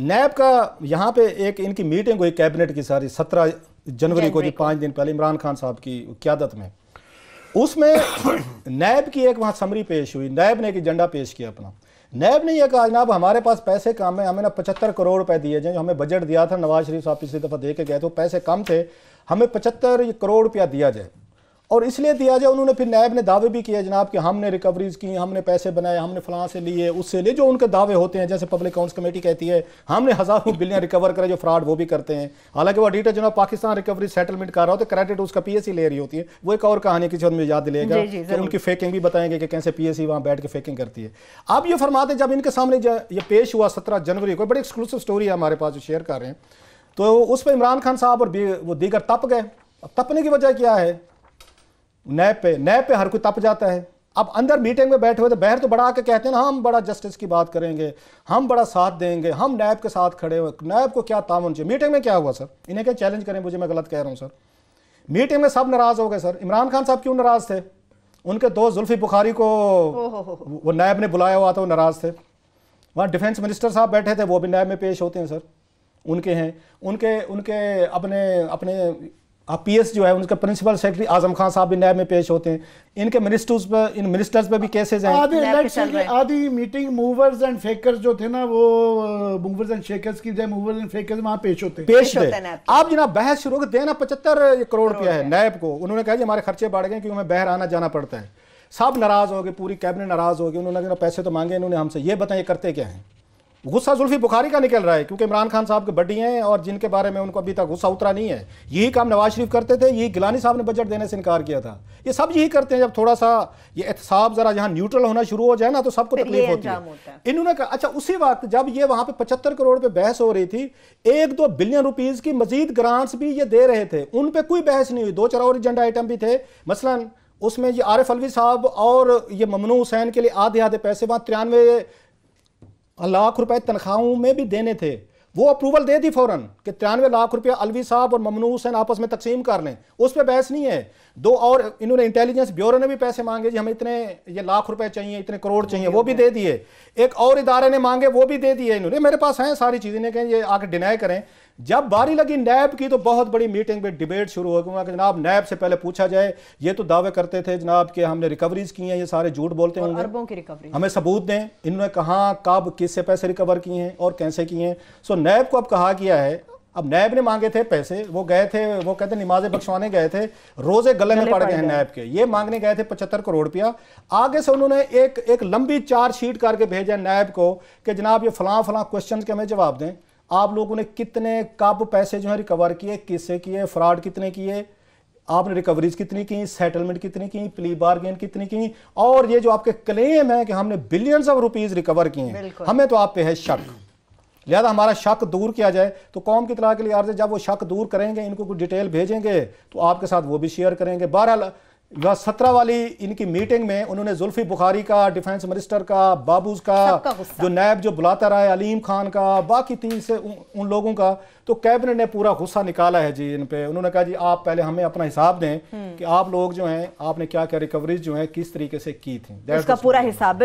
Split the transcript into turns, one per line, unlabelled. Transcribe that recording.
नैब का यहाँ पे एक इनकी मीटिंग हुई कैबिनेट की सारी सत्रह जनवरी को जी पाँच दिन पहले इमरान खान साहब की क्यादत में उसमें नैब की एक वहाँ समरी पेश हुई नैब ने एक एजेंडा पेश किया अपना नैब ने यह कहा जनाब हमारे पास पैसे कम है हमें ना पचहत्तर करोड़ रुपए दिए जाए जो हमें बजट दिया था नवाज शरीफ साहब पिछली दफ़ा दे के गए थे पैसे कम थे हमें पचहत्तर करोड़ रुपया दिया जाए और इसलिए दिया जाए उन्होंने फिर नायब ने दावे भी किए जनाब कि हमने रिकवरीज की हमने पैसे बनाए हमने फलां से लिए उससे लिए जो उनके दावे होते हैं जैसे पब्लिक अकाउंट्स कमेटी कहती है हमने हज़ारों बिलियन रिकवर करे जो फ्रॉड वो भी करते हैं हालांकि वो डिटेल जनाब पाकिस्तान रिकवरी सेटलमेंट कर रहा हो तो क्रेडिट उसका सी ले रही होती है वो एक और कहानी किसी और याद लेगा तो उनकी फेकिंग भी बताएंगे कि कैसे सी वहाँ बैठ के फेकिंग करती है अब ये फरमाते जब इनके सामने ये पेश हुआ सत्रह जनवरी को बड़ी एक्सक्लूसिव स्टोरी है हमारे पास जो शेयर कर रहे हैं तो उस पर इमरान खान साहब और वो दीगर तप गए तपने की वजह क्या है नए पे नए पे हर कोई तप जाता है अब अंदर मीटिंग में बैठे हुए तो बहर तो बड़ा आके कहते हैं ना हम बड़ा जस्टिस की बात करेंगे हम बड़ा साथ देंगे हम नैब के साथ खड़े हुए नैब को क्या तामन चाहिए मीटिंग में क्या हुआ सर इन्हें क्या चैलेंज करें मुझे मैं गलत कह रहा हूँ सर मीटिंग में सब नाराज़ हो गए सर इमरान खान साहब क्यों नाराज़ थे उनके दोस्त जुल्फी बुखारी को वो नैब ने बुलाया हुआ था वो नाराज़ थे वहाँ डिफेंस मिनिस्टर साहब बैठे थे वो भी नैब में पेश होते हैं सर उनके हैं उनके उनके अपने अपने अब पीएस जो है उनके प्रिंसिपल सेक्रेटरी आजम खान साहब भी नैब में पेश होते हैं इनके मिनिस्टर्स पर इन मिनिस्टर्स पर भी केसेज हैं आधी आधी मीटिंग मूवर्स एंड फेकर्स जो थे ना वो मूवर्स एंड शेकर्स की जो मूवर्स एंड फेकर्स वहां पेश होते हैं पेश होते हैं आप जनाब बहस शुरू कर देना पचहत्तर करोड़ रुपया है नैब को उन्होंने कहा जी हमारे खर्चे बढ़ गए क्योंकि हमें बहर आना जाना पड़ता है सब नाराज हो गए पूरी कैबिनेट नाराज हो गई उन्होंने पैसे तो मांगे इन्होंने हमसे ये बताएं करते क्या है गुस्सा जुल्फी बुखारी का निकल रहा है क्योंकि इमरान खान साहब के बड्डी हैं और जिनके बारे में उनको अभी तक गुस्सा उतरा नहीं है यही काम नवाज शरीफ करते थे यही गिलानी साहब ने बजट देने से इनकार किया था ये सब यही करते हैं जब थोड़ा सा ये एहतसाब जरा जहाँ न्यूट्रल होना शुरू हो जाए ना तो सबको तकलीफ होती है इन्होंने कहा अच्छा उसी वक्त जब ये वहाँ पे पचहत्तर करोड़ पे बहस हो रही थी एक दो बिलियन रुपीज की मजीद ग्रांट्स भी ये दे रहे थे उन पर कोई बहस नहीं हुई दो चार और एजेंडा आइटम भी थे मसलन उसमें ये आरिफ अलवी साहब और ये ममनू हुसैन के लिए आधे आधे पैसे वहाँ तिरानवे लाख रुपए तनख्वाहों में भी देने थे वो अप्रूवल दे दी फौरन कि तिरानवे लाख रुपया अलवी साहब और ममनू हुसैन आपस में तकसीम कर लें उस पर बहस नहीं है दो और इन्होंने इंटेलिजेंस ब्यूरो ने भी पैसे मांगे जी हमें इतने ये लाख रुपए चाहिए इतने करोड़ चाहिए वो भी दे दिए एक और इदारे ने मांगे वो भी दे दिए इन्होंने मेरे पास हैं सारी चीज़ें कहें ये आकर डिनाई करें जब बारी लगी नैब की तो बहुत बड़ी मीटिंग में डिबेट शुरू हो गई कि जनाब नैब से पहले पूछा जाए ये तो दावे करते थे जनाब कि हमने रिकवरीज की हैं ये सारे झूठ बोलते होंगे अरबों की रिकवरी हमें सबूत दें इन्होंने कहाँ कब किससे पैसे रिकवर किए हैं और कैसे किए हैं सो नैब को अब कहा गया है अब नैब ने मांगे थे पैसे वो गए थे वो कहते नमाजें बख्शवाने गए थे रोजे गले में पड़ गए हैं नैब के ये मांगने गए थे पचहत्तर करोड़ रुपया आगे से उन्होंने एक एक लंबी चार्जशीट करके भेजा नैब को कि जनाब ये फलां फलां क्वेश्चन के हमें जवाब दें आप लोगों ने कितने कब पैसे जो है रिकवर किए किससे किए फ्रॉड कितने किए आपने रिकवरीज कितनी की सेटलमेंट कितनी की प्ली बार्गेन कितनी की और ये जो आपके क्लेम है कि हमने बिलियंस ऑफ रुपीज रिकवर किए हैं हमें तो आप पे है शक लिहाजा हमारा शक दूर किया जाए तो कौम की तला के लिए जब वो शक दूर करेंगे इनको कुछ डिटेल भेजेंगे तो आपके साथ वो भी शेयर करेंगे बहरहाल सत्रह वाली इनकी मीटिंग में उन्होंने जुल्फी बुखारी का डिफेंस मिनिस्टर का बाबूज का, का जो नैब जो बुलाता रहा है अलीम खान का बाकी तीन से उन, उन लोगों का तो कैबिनेट ने पूरा गुस्सा निकाला है जी इन पे उन्होंने कहा जी आप पहले हमें अपना हिसाब दें हम्म। कि आप लोग जो हैं आपने क्या क्या रिकवरीज जो है किस तरीके से की थी पूरा हिसाब